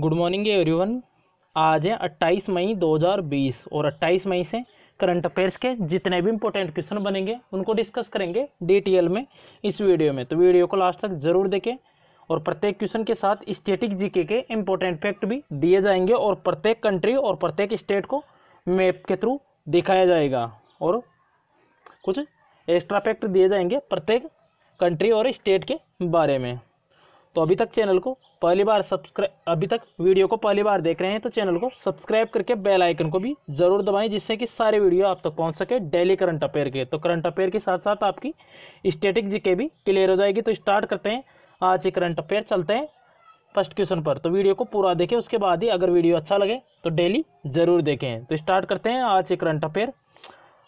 good morning everyone आज है अट्ठाईस मई 2020 और 28 मई से करंट अफेयर्स के जितने भी इंपॉर्टेंट क्वेश्चन बनेंगे उनको डिस्कस करेंगे डिटेल में इस वीडियो में तो वीडियो को लास्ट तक ज़रूर देखें और प्रत्येक क्वेश्चन के साथ स्टेटिक जीके के इंपॉर्टेंट फैक्ट भी दिए जाएंगे और प्रत्येक कंट्री और प्रत्येक स्टेट को मैप के थ्रू दिखाया जाएगा और कुछ एक्स्ट्रा फैक्ट दिए जाएंगे प्रत्येक कंट्री और स्टेट के बारे में तो अभी तक चैनल को पहली बार सब्सक्राइब अभी तक वीडियो को पहली बार देख रहे हैं तो चैनल को सब्सक्राइब करके बेल आइकन को भी जरूर दबाएं जिससे कि सारे वीडियो आप तक पहुंच सके डेली करंट अफेयर के तो करंट अफेयर के साथ साथ आपकी स्टेटिक जीके भी क्लियर हो जाएगी तो स्टार्ट करते हैं आज ही करंट अफेयर चलते हैं फर्स्ट क्वेश्चन पर तो वीडियो को पूरा देखें उसके बाद ही अगर वीडियो अच्छा लगे तो डेली ज़रूर देखें तो स्टार्ट करते हैं आज ही करंट अफेयर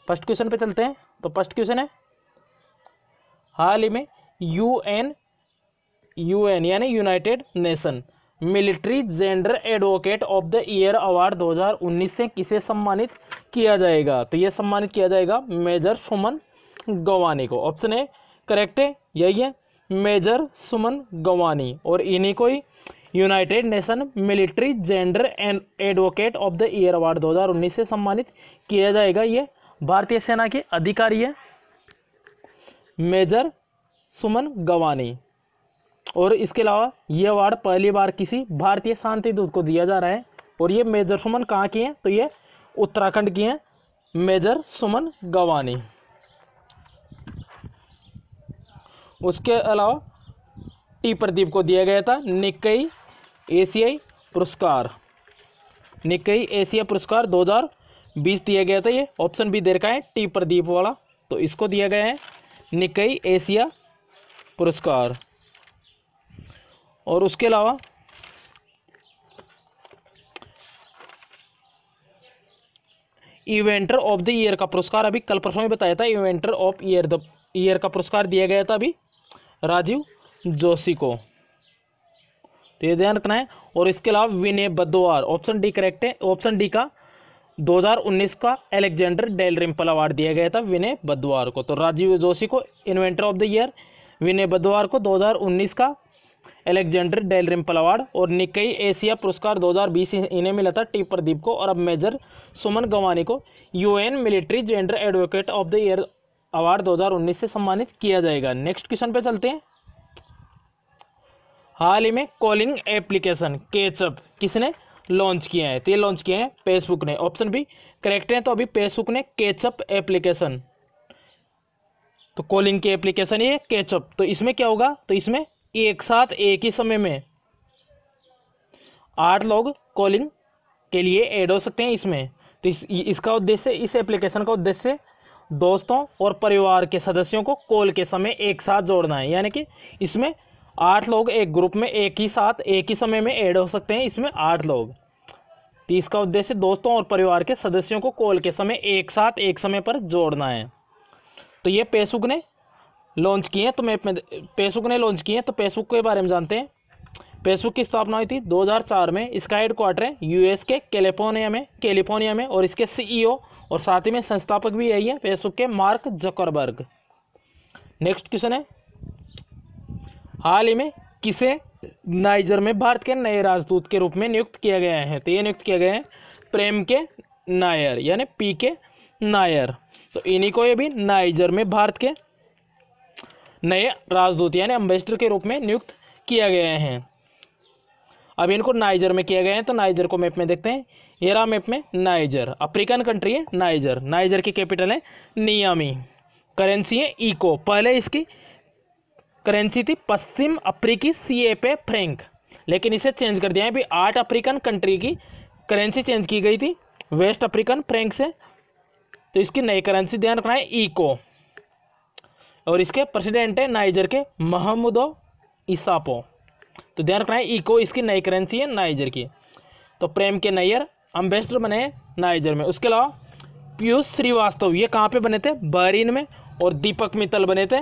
फर्स्ट क्वेश्चन पर चलते हैं तो फर्स्ट क्वेश्चन है हाल ही में यू एन यूएन यानी United Nation military gender advocate of the year award 2019 से किसे सम्मानित किया जाएगा तो ये सम्मानित किया जाएगा मेजर सुमन गवानी को ऑप्शन ए करेक्ट है यही है मेजर सुमन गवानी और इन्हीं को ही United Nation military gender and advocate of the year award 2019 से सम्मानित किया जाएगा ये भारतीय सेना के अधिकारी है मेजर सुमन गवानी और इसके अलावा ये अवार्ड पहली बार किसी भारतीय शांति दूत को दिया जा रहा है और ये मेजर सुमन कहाँ की हैं तो ये उत्तराखंड की हैं मेजर सुमन गवानी उसके अलावा टी प्रदीप को दिया गया था निकई एशियाई पुरस्कार निकई एशिया पुरस्कार 2020 दिया गया था ये ऑप्शन भी दे रखा है टी प्रदीप वाला तो इसको दिया गया है निकई एशिया पुरस्कार और उसके अलावा इवेंटर ऑफ द ईयर का पुरस्कार अभी कल परसों में बताया था inventor of year the year का पुरस्कार दिया गया था अभी राजीव जोशी को तो ये ध्यान रखना है और इसके अलावा Vinay Badwar option D correct है ऑप्शन डी का 2019 का एलेक्जेंडर डेल रिम्पल अवार्ड दिया गया था विनय बदवार को तो राजीव जोशी को inventor of the year Vinay Badwar को 2019 का एलेक्जेंडर डेल रिम्पल अवार्ड और निकई एशिया पुरस्कार 2020 इन्हें मिला था टी प्रदीप को और अब मेजर सुमन गवानी को UN military gender advocate of the year award 2019 से सम्मानित किया जाएगा नेक्स्ट क्वेश्चन पे चलते हैं हाल ही में कॉलिंग एप्लीकेशन केचअप किसने लॉन्च किया है तो ये लॉन्च किया है फेसबुक ने ऑप्शन बी करेक्ट है तो अभी फेसबुक ने केचअप एप्लीकेशन तो कॉलिंग की एप्लीकेशन ये केचअप तो इसमें क्या होगा तो इसमें एक साथ एक ही समय में आठ लोग कॉलिंग के लिए ऐड हो सकते हैं इसमें तो इस, इसका उद्देश्य इस एप्लीकेशन का उद्देश्य दोस्तों और परिवार के सदस्यों को कॉल के समय एक साथ जोड़ना है यानी कि इसमें आठ लोग एक ग्रुप में एक ही साथ एक ही समय में ऐड हो सकते हैं इसमें आठ लोग तो इसका उद्देश्य दोस्तों और परिवार के सदस्यों को कॉल के समय एक साथ एक समय पर जोड़ना है तो ये पेसुक ने लॉन्च किए हैं तो मैं फेसबुक ने लॉन्च किए हैं तो फेसबुक के बारे में जानते हैं फेसबुक की स्थापना हुई थी 2004 में इसका हेड क्वार्टर है यूएस के कैलिफोर्निया में कैलिफोर्निया में और इसके सीईओ e और साथ ही में संस्थापक भी यही है फेसबुक के मार्क जकरबर्ग नेक्स्ट क्वेश्चन है हाल ही में किसे नाइजर में भारत के नए राजदूत के रूप में नियुक्त किया गया है तो ये नियुक्त किया गया है प्रेम के नायर यानी पी के नायर तो इन्हीं को ये भी नाइजर में भारत के नए राजदूत यानी एम्बेसडर के रूप में नियुक्त किया गया है अब इनको नाइजर में किया गया है तो नाइजर को मैप में देखते हैं येरा मैप में नाइजर अफ्रीकन कंट्री है नाइजर नाइजर की कैपिटल है नियामी करेंसी है ईको पहले इसकी करेंसी थी पश्चिम अफ्रीकी सी ए पे फ्रेंक लेकिन इसे चेंज कर दिया है अभी आठ अफ्रीकन कंट्री की करेंसी चेंज की गई थी वेस्ट अफ्रीकन फ्रेंक से तो इसकी नई करेंसी ध्यान रखना है ईको और इसके प्रेसिडेंट है नाइजर के महमूदो इसापो तो ध्यान रखना है इको इसकी नई करेंसी है नाइजर की तो प्रेम के नैयर अम्बेसडर बने नाइजर में उसके अलावा पीयूष श्रीवास्तव ये कहाँ पे बने थे बहरीन में और दीपक मित्तल बने थे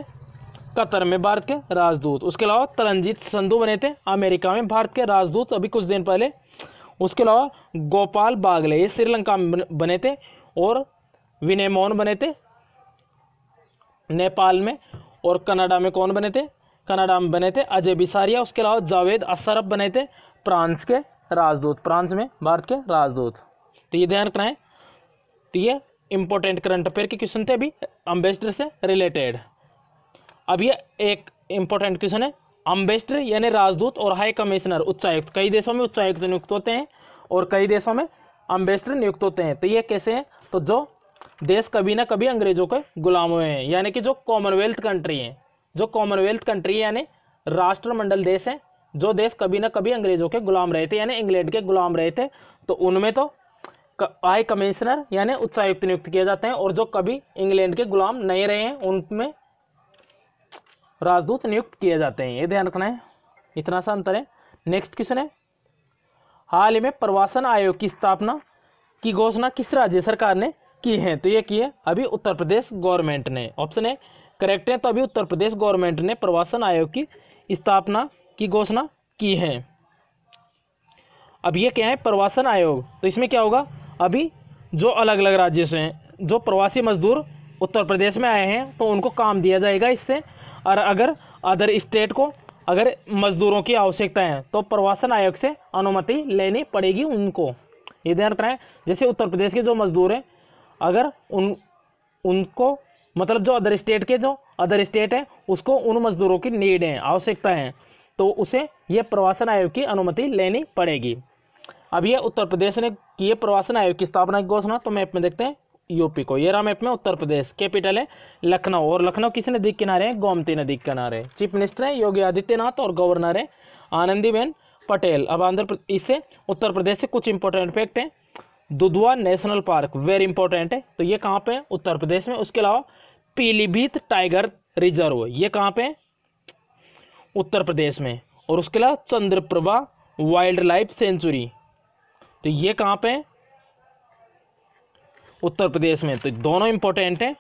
कतर में भारत के राजदूत उसके अलावा तरनजीत संधु बने थे अमेरिका में भारत के राजदूत अभी कुछ दिन पहले उसके अलावा गोपाल बागले ये श्रीलंका में बने थे और विनेमोन बने थे नेपाल में और कनाडा में कौन बने थे कनाडा में बने थे अजय बिसारिया उसके अलावा जावेद असरफ बने थे फ्रांस के राजदूत फ्रांस में भारत के राजदूत तो ये ध्यान रखना है तो ये इंपॉर्टेंट करंट अफेयर के क्वेश्चन थे अभी अम्बेसडर से रिलेटेड अब ये एक इम्पोर्टेंट क्वेश्चन है अम्बेसडर यानी राजदूत और हाई कमिश्नर उच्चायुक्त कई देशों में उच्चायुक्त नियुक्त होते हैं और कई देशों में अम्बेसडर नियुक्त होते हैं तो ये कैसे हैं तो जो देश कभी ना कभी अंग्रेजों के गुलाम हुए हैं यानी कि जो कॉमनवेल्थ कंट्री हैं जो कॉमनवेल्थ कंट्री है यानी राष्ट्रमंडल देश हैं जो देश कभी ना कभी अंग्रेजों के गुलाम रहे थे यानी इंग्लैंड के गुलाम रहे थे तो उनमें तो हाई कमिश्नर यानी उच्चायुक्त नियुक्त किए जाते हैं और जो कभी इंग्लैंड के गुलाम नहीं रहे हैं उनमें राजदूत नियुक्त किए जाते हैं ये ध्यान रखना है इतना सा अंतर है नेक्स्ट क्वेश्चन है हाल ही में प्रवासन आयोग की स्थापना की घोषणा किस राज्य सरकार ने की हैं तो ये किए अभी उत्तर प्रदेश गवर्नमेंट ने ऑप्शन है करेक्ट है तो अभी उत्तर प्रदेश गवर्नमेंट ने प्रवासन आयोग की स्थापना की घोषणा की है अब ये क्या है प्रवासन आयोग तो इसमें क्या होगा अभी जो अलग अलग राज्य से हैं जो प्रवासी मजदूर उत्तर प्रदेश में आए हैं तो उनको काम दिया जाएगा इससे और अगर अदर स्टेट को अगर मजदूरों की आवश्यकता है तो प्रवासन आयोग से अनुमति लेनी पड़ेगी उनको ये ध्यान रखना है जैसे उत्तर प्रदेश के जो मजदूर हैं अगर उन उनको मतलब जो अदर स्टेट के जो अदर स्टेट हैं उसको उन मजदूरों की नीड है आवश्यकता है तो उसे यह प्रवासन आयोग की अनुमति लेनी पड़ेगी अब यह उत्तर प्रदेश ने किए प्रवासन आयोग की स्थापना की घोषणा तो मैप में देखते हैं यूपी को ये रहा मैप में उत्तर प्रदेश कैपिटल है लखनऊ और लखनऊ किस नदी किनारे हैं गोमती नदी के किनारे चीफ मिनिस्टर हैं योगी आदित्यनाथ और गवर्नर हैं आनंदीबेन पटेल अब आंध्र इससे उत्तर प्रदेश से कुछ इंपॉर्टेंट फैक्ट हैं Dudhwa national park very important है तो ये कहाँ पे है उत्तर प्रदेश में उसके अलावा पीलीभीत टाइगर रिजर्व ये कहाँ पे है उत्तर प्रदेश में और उसके अलावा चंद्रप्रभा वाइल्ड लाइफ सेंचुरी तो ये कहाँ पे है उत्तर प्रदेश में तो दोनों इंपॉर्टेंट हैं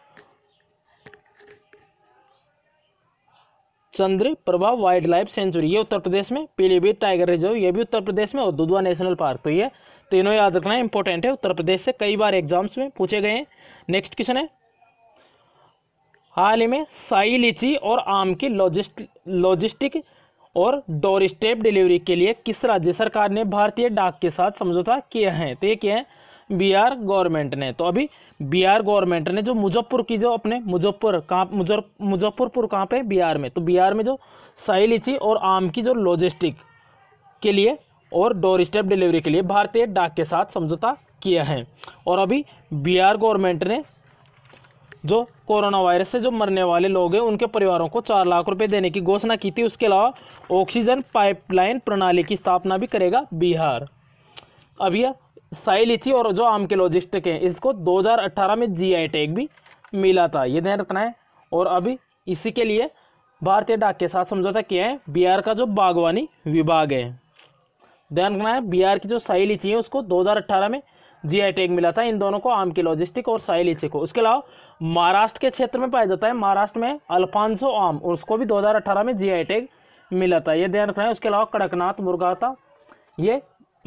Chandra Prabha wildlife sanctuary ये उत्तर प्रदेश में पीलीभीत टाइगर रिजर्व ये भी उत्तर प्रदेश में और दुधवा नेशनल पार्क तो ये तीनों याद रखना इंपॉर्टेंट है उत्तर प्रदेश से कई बार एग्जाम्स में पूछे गए हैं नेक्स्ट क्वेश्चन है हाल ही में साई लीची और आम की लॉजिस्ट लॉजिस्टिक और डोर स्टेप डिलीवरी के लिए किस राज्य सरकार ने भारतीय डाक के साथ समझौता किया है तो ये क्या है बिहार गवर्नमेंट ने तो अभी बिहार गवर्नमेंट ने जो मुजफ्फपुर की जो अपने मुजफ्फपुर कहाँ मुजर मुजफ्फरपुर कहाँ पे बिहार में तो बिहार में जो साई लीची और आम की जो लॉजिस्टिक के लिए और डोर स्टेप डिलीवरी के लिए भारतीय डाक के साथ समझौता किया है और अभी बिहार गवर्नमेंट ने जो कोरोना वायरस से जो मरने वाले लोग हैं उनके परिवारों को चार लाख रुपए देने की घोषणा की थी उसके अलावा ऑक्सीजन पाइपलाइन प्रणाली की स्थापना भी करेगा बिहार अभी साइलिची साई लीची और जो आम के लॉजिस्टिक हैं इसको 2018 में आई टैग भी मिला था ये ध्यान रखना है और अभी इसी के लिए भारतीय डाक के साथ समझौता किया है बिहार का जो बागवानी विभाग है ध्यान रखना है बिहार की जो साई लीची है उसको 2018 में जीआई टैग मिला था इन दोनों को आम की लॉजिस्टिक और साई लीची को उसके अलावा महाराष्ट्र के क्षेत्र में पाया जाता है महाराष्ट्र में अल्फांसो आम और उसको भी 2018 में जीआई टैग मिला था ये ध्यान रखना है उसके अलावा कड़कनाथ मुर्गा था ये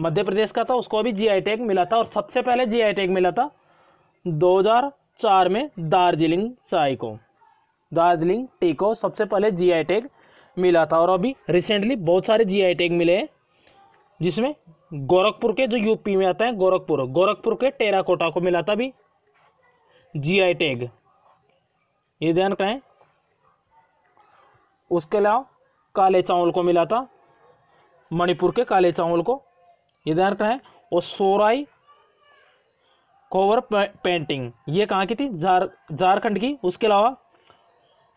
मध्य प्रदेश का था उसको भी आई टैग मिला था और सबसे पहले आई टैग मिला था दो में दार्जिलिंग चाय को दार्जिलिंग टी को सबसे पहले आई टैग मिला था और अभी रिसेंटली बहुत सारे आई टैग मिले हैं जिसमें गोरखपुर के जो यूपी में आता है गोरखपुर गोरखपुर के टेराकोटा को मिला था भी जीआई टैग ये ध्यान रखें उसके अलावा काले चावल को मिला था मणिपुर के काले चावल को ये ध्यान रखें और सोराई कोवर पेंटिंग ये कहाँ की थी झार झारखंड की उसके अलावा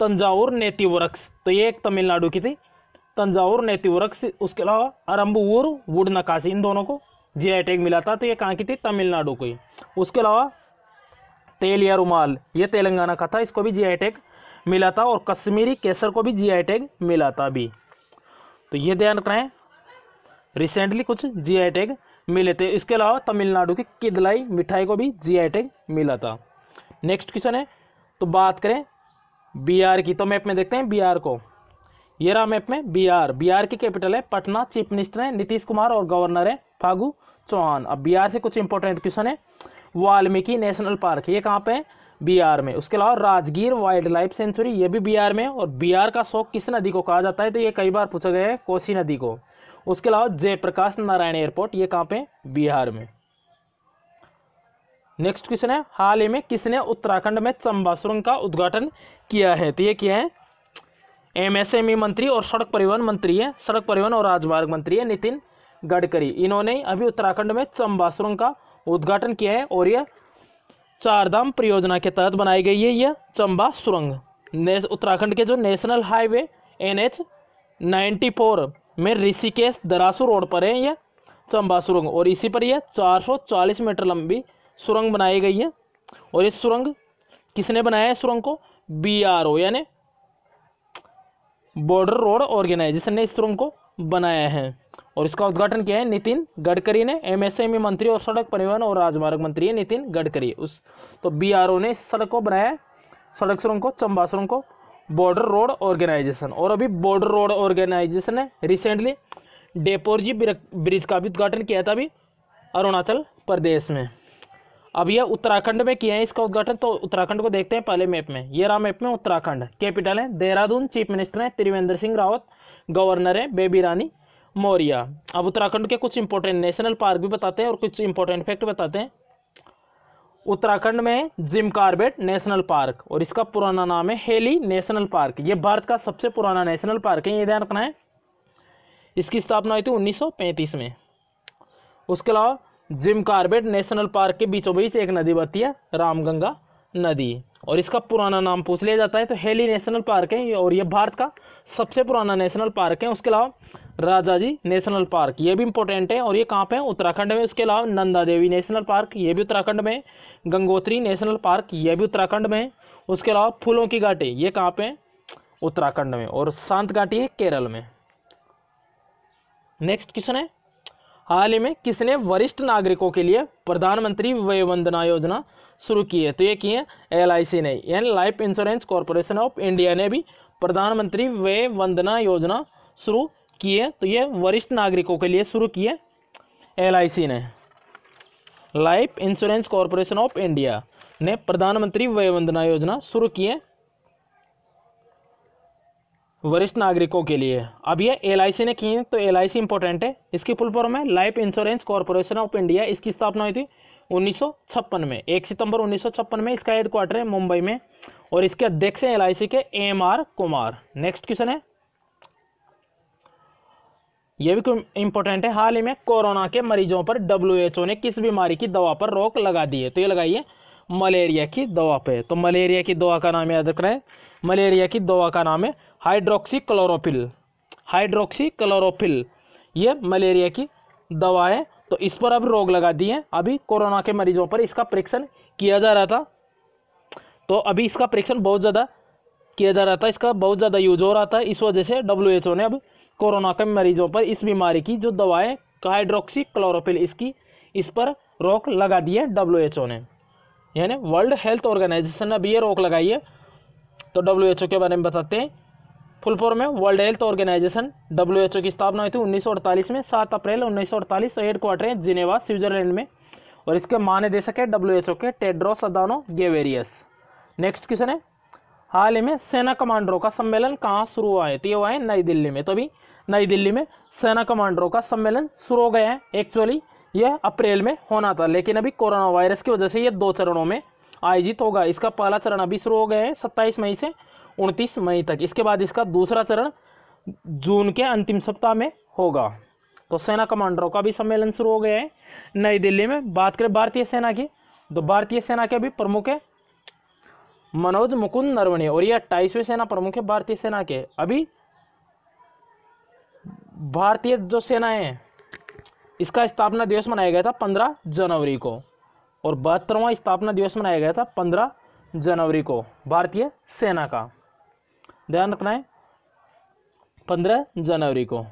तंजावुर नेतिवरक्स तो ये एक तमिलनाडु की थी नेतिवरक से उसके अलावा अरम्बूर वुड नकाशी इन दोनों को जी आई टैग मिला था तो ये कहाँ की थी तमिलनाडु की उसके अलावा तेल या रुमाल ये तेलंगाना का था इसको भी जी आई टैग मिला था और कश्मीरी केसर को भी जी आई टैग मिला था अभी तो ये ध्यान रखना है रिसेंटली कुछ जी आई टैग मिले थे इसके अलावा तमिलनाडु की किदलाई मिठाई को भी जी आई टैग मिला था नेक्स्ट क्वेश्चन है तो बात करें बिहार की तो मैप में देखते हैं बिहार को ये रहा मैप में बिहार बिहार की कैपिटल है पटना चीफ मिनिस्टर है नीतीश कुमार और गवर्नर है फागू चौहान अब बिहार से कुछ इंपॉर्टेंट क्वेश्चन है वाल्मीकि नेशनल पार्क ये कहाँ पे है बिहार में उसके अलावा राजगीर वाइल्ड लाइफ सेंचुरी ये भी बिहार में और बिहार का शौक किस नदी को कहा जाता है तो ये कई बार पूछा गया है कोसी नदी को उसके अलावा जयप्रकाश नारायण एयरपोर्ट ये कहाँ पे बिहार में नेक्स्ट क्वेश्चन है हाल ही में किसने उत्तराखंड में चंबा सुरंग का उद्घाटन किया है तो ये किया है एमएसएमई e मंत्री और सड़क परिवहन मंत्री है सड़क परिवहन और राजमार्ग मंत्री है नितिन गडकरी इन्होंने अभी उत्तराखंड में सुरंग का उद्घाटन किया है और यह चारधाम परियोजना के तहत बनाई गई है यह चंबा सुरंग उत्तराखंड के जो national highway N H ninety four में ऋषिकेश दरासू रोड पर है यह चंबा सुरंग और इसी पर यह 440 मीटर लंबी सुरंग बनाई गई है और इस सुरंग किसने बनाया है सुरंग को बी आर ओ यानी बॉर्डर रोड ऑर्गेनाइजेशन ने इस तुरंग को बनाया है और इसका उद्घाटन किया है नितिन गडकरी ने एमएसएमई e मंत्री और सड़क परिवहन और राजमार्ग मंत्री है नितिन गडकरी उस तो बीआरओ ने इस सड़क को बनाया सड़क सुरंग को चंबा सुरंग को बॉर्डर रोड ऑर्गेनाइजेशन और अभी बॉर्डर रोड ऑर्गेनाइजेशन ने रिसेंटली डेपोरजी ब्रिज का भी उद्घाटन किया था अभी अरुणाचल प्रदेश में अब ये उत्तराखंड में किया है इसका उद्घाटन तो उत्तराखंड को देखते हैं पहले मैप में ये रहा मैप में उत्तराखंड कैपिटल है देहरादून चीफ मिनिस्टर हैं त्रिवेंद्र सिंह रावत गवर्नर हैं बेबी रानी मौर्या अब उत्तराखंड के कुछ इंपॉर्टेंट नेशनल पार्क भी बताते हैं और कुछ इंपॉर्टेंट फैक्ट बताते हैं उत्तराखंड में जिम कार्बेट नेशनल पार्क और इसका पुराना नाम है हेली नेशनल पार्क ये भारत का सबसे पुराना नेशनल पार्क है ये ध्यान रखना है इसकी स्थापना हुई थी 1935 में उसके अलावा जिम कार्बेट नेशनल पार्क के बीचों बीच एक नदी बहती है रामगंगा नदी और इसका पुराना नाम पूछ लिया जाता है तो हेली नेशनल पार्क है और ये भारत का सबसे पुराना नेशनल पार्क है उसके अलावा राजा जी नेशनल पार्क ये भी इंपॉर्टेंट है और ये कहाँ पे है उत्तराखंड में उसके अलावा नंदा देवी नेशनल पार्क ये भी उत्तराखंड में गंगोत्री नेशनल पार्क ये भी उत्तराखंड में उसके अलावा फूलों की घाटी ये कहाँ पे है उत्तराखंड में और शांत घाटी है केरल में नेक्स्ट क्वेश्चन है हाल ही में किसने वरिष्ठ नागरिकों के लिए प्रधानमंत्री वय वंदना योजना शुरू की है तो ये की है एल ने यानी life insurance corporation of India ने भी प्रधानमंत्री व्यय वंदना योजना शुरू की है तो ये वरिष्ठ नागरिकों के लिए शुरू की है एल ने life insurance corporation of India ने प्रधानमंत्री व्यय वंदना योजना शुरू की है वरिष्ठ नागरिकों के लिए अब ये एल ने की है तो एल आई इंपॉर्टेंट है इसकी फुल फॉर्म है life insurance corporation of India इसकी स्थापना हुई थी उन्नीस में एक सितंबर उन्नीस में इसका हेडक्वार्टर है मुंबई में और इसके अध्यक्ष हैं एल के M R Kumar next question है यह भी इंपॉर्टेंट है हाल ही में कोरोना के मरीजों पर डब्ल्यू ने किस बीमारी की दवा पर रोक लगा दी है तो ये लगाइए मलेरिया की दवा पे तो मलेरिया की दवा का नाम याद रख रहे हैं मलेरिया की दवा का नाम है हाइड्रोक्सी क्लोरोफिल हाइड्रोक्सी क्लोरोफिल ये मलेरिया की दवा है तो इस पर अब रोग लगा दिए अभी कोरोना के मरीजों पर इसका परीक्षण किया जा रहा था तो अभी इसका परीक्षण बहुत ज़्यादा किया जा रहा था इसका बहुत ज़्यादा यूज हो रहा था इस वजह से डब्ल्यू ने अब कोरोना के मरीजों पर इस बीमारी की जो दवाएँ हाइड्रोक्सी क्लोरोफिल इसकी इस पर रोक लगा दी है डब्ल्यू ने यानी वर्ल्ड हेल्थ ऑर्गेनाइजेशन ने अभी ये रोक लगाई है तो डब्ल्यू के बारे में बताते हैं फुल फॉर्म है वर्ल्ड हेल्थ ऑर्गेनाइजेशन डब्ल्यूएचओ की स्थापना हुई थी उन्नीस में सात अप्रैल उन्नीस सौ अड़तालीस हेड क्वार्टर है जिनेवा स्विट्जरलैंड में और इसके महानिदेशक है डब्ल्यूएचओ के Tedros Adhanom Ghebreyesus next question है हाल ही में सेना कमांडरों का सम्मेलन कहाँ शुरू हुआ है तो ये हुआ है नई दिल्ली में तो अभी नई दिल्ली में सेना कमांडरों का सम्मेलन शुरू हो गया है एक्चुअली यह अप्रैल में होना था लेकिन अभी कोरोना वायरस की वजह से यह दो चरणों में आयोजित होगा इसका पहला चरण अभी शुरू हो गया है सत्ताईस मई से उनतीस मई तक इसके बाद इसका दूसरा चरण जून के अंतिम सप्ताह में होगा तो सेना कमांडरों का भी सम्मेलन शुरू हो गया है नई दिल्ली में बात करें भारतीय सेना की तो भारतीय सेना के भी प्रमुख है मनोज मुकुंद नरवणे और ये अट्ठाईसवें सेना प्रमुख है भारतीय सेना के अभी भारतीय जो सेना है इसका स्थापना दिवस मनाया गया था पंद्रह जनवरी को और बहत्तरवा स्थापना दिवस मनाया गया था पंद्रह जनवरी को भारतीय सेना का ध्यान रखना है पंद्रह जनवरी को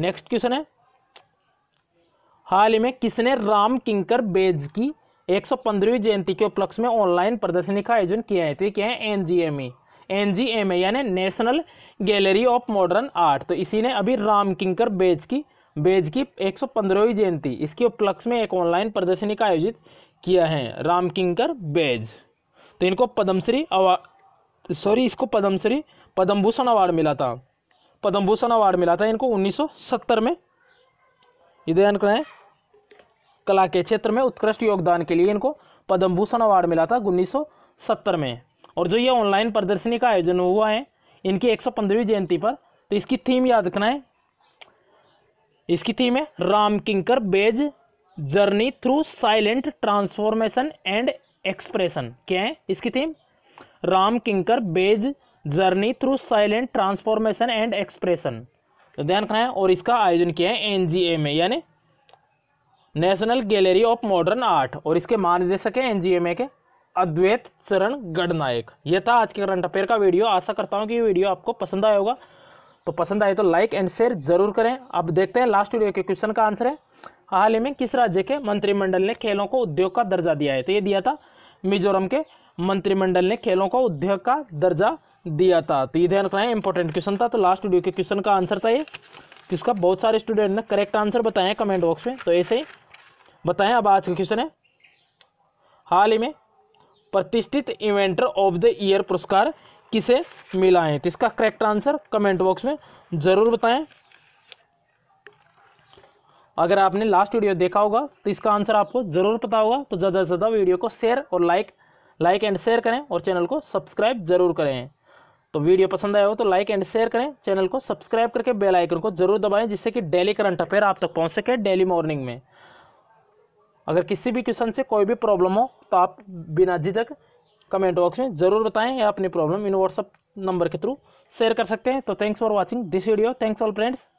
नेक्स्ट क्वेश्चन है हाल ही में किसने राम किंकर बेज की एक सौ पंद्रहवीं जयंती के उपलक्ष्य में ऑनलाइन प्रदर्शनी का आयोजन किया है तो क्या है N G M E N G M A यानी national gallery of modern art तो इसी ने अभी राम किंकर बेज की बेज की एक सौ पंद्रहवीं जयंती इसके उपलक्ष्य में एक ऑनलाइन प्रदर्शनी का आयोजित किया है राम किंकर बेज तो इनको पद्मश्री अवार्ड सॉरी इसको पद्मश्री पद्मभूषण अवार्ड मिला था पद्मभूषण अवार्ड मिला था इनको 1970 में ध्यान करें कला के क्षेत्र में उत्कृष्ट योगदान के लिए इनको पद्मभूषण अवार्ड मिला था 1970 में और जो ये ऑनलाइन प्रदर्शनी का आयोजन हुआ है इनकी एक जयंती पर तो इसकी थीम याद रखना है इसकी थीम है Ram Kinkar Baij journey through silent transformation and expression क्या है इसकी theme Ram Kinkar Baij journey through silent transformation and expression तो ध्यान रखना है और इसका आयोजन किया है एनजीए में यानी national gallery of modern art और इसके महानिदेशक है एनजीए में के अद्वैत चरण गढ़नायक यह था आज के करंट अफेयर का वीडियो आशा करता हूँ कि ये वीडियो आपको पसंद आया होगा तो पसंद आए तो लाइक एंड शेयर जरूर करें अब देखते हैं लास्ट वीडियो के क्वेश्चन का आंसर है हाल ही में किस राज्य के मंत्रिमंडल ने खेलों को उद्योग का दर्जा दिया है तो ये दिया था मिजोरम के मंत्रिमंडल ने खेलों को उद्योग का दर्जा दिया था तो ये ध्यान रखना है इंपॉर्टेंट क्वेश्चन था तो लास्ट वीडियो के क्वेश्चन का आंसर था ये जिसका बहुत सारे स्टूडेंट ने करेक्ट आंसर बताया कमेंट बॉक्स में तो ऐसे ही बताएं अब आज का क्वेश्चन है हाल ही में प्रतिष्ठित इवेंटर ऑफ द ईयर पुरस्कार किसे मिला है तो इसका करेक्ट आंसर कमेंट बॉक्स में ज़रूर बताएं अगर आपने लास्ट वीडियो देखा होगा तो इसका आंसर आपको ज़रूर पता होगा तो ज़्यादा से ज़्यादा वीडियो को शेयर और लाइक लाइक एंड शेयर करें और चैनल को सब्सक्राइब जरूर करें तो वीडियो पसंद आया हो तो लाइक एंड शेयर करें चैनल को सब्सक्राइब करके बेल आइकन को जरूर दबाएं जिससे कि डेली करंट अफेयर आप तक पहुंच सके डेली मॉर्निंग में अगर किसी भी क्वेश्चन से कोई भी प्रॉब्लम हो तो आप बिना झिझक कमेंट बॉक्स में ज़रूर बताएं या अपनी प्रॉब्लम इन व्हाट्सअप नंबर के थ्रू शेयर कर सकते हैं तो thanks for watching this video thanks all friends